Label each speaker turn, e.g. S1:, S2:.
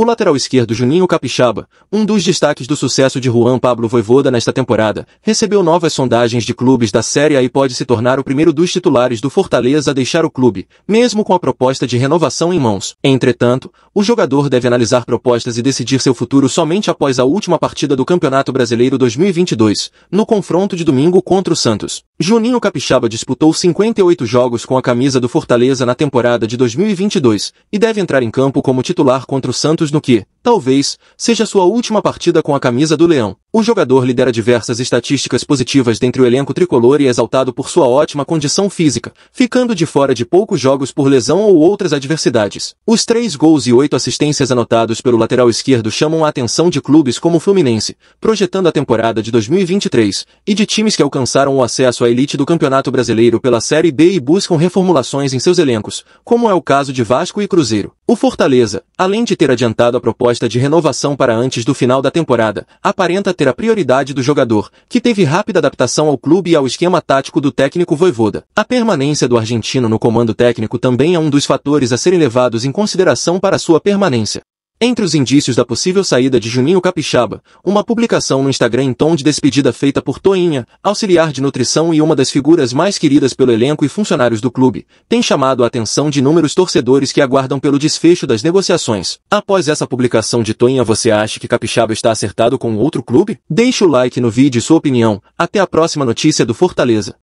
S1: O lateral esquerdo Juninho Capixaba, um dos destaques do sucesso de Juan Pablo Voivoda nesta temporada, recebeu novas sondagens de clubes da Série A e pode se tornar o primeiro dos titulares do Fortaleza a deixar o clube, mesmo com a proposta de renovação em mãos. Entretanto, o jogador deve analisar propostas e decidir seu futuro somente após a última partida do Campeonato Brasileiro 2022, no confronto de domingo contra o Santos. Juninho Capixaba disputou 58 jogos com a camisa do Fortaleza na temporada de 2022 e deve entrar em campo como titular contra o Santos no que, Talvez seja sua última partida com a camisa do Leão. O jogador lidera diversas estatísticas positivas dentre o elenco tricolor e é exaltado por sua ótima condição física, ficando de fora de poucos jogos por lesão ou outras adversidades. Os três gols e oito assistências anotados pelo lateral esquerdo chamam a atenção de clubes como o Fluminense, projetando a temporada de 2023, e de times que alcançaram o acesso à elite do Campeonato Brasileiro pela Série B e buscam reformulações em seus elencos, como é o caso de Vasco e Cruzeiro. O Fortaleza, além de ter adiantado a proposta proposta de renovação para antes do final da temporada, aparenta ter a prioridade do jogador, que teve rápida adaptação ao clube e ao esquema tático do técnico Voivoda. A permanência do argentino no comando técnico também é um dos fatores a serem levados em consideração para sua permanência. Entre os indícios da possível saída de Juninho Capixaba, uma publicação no Instagram em tom de despedida feita por Toinha, auxiliar de nutrição e uma das figuras mais queridas pelo elenco e funcionários do clube, tem chamado a atenção de inúmeros torcedores que aguardam pelo desfecho das negociações. Após essa publicação de Toinha você acha que Capixaba está acertado com outro clube? Deixe o like no vídeo e sua opinião. Até a próxima notícia do Fortaleza.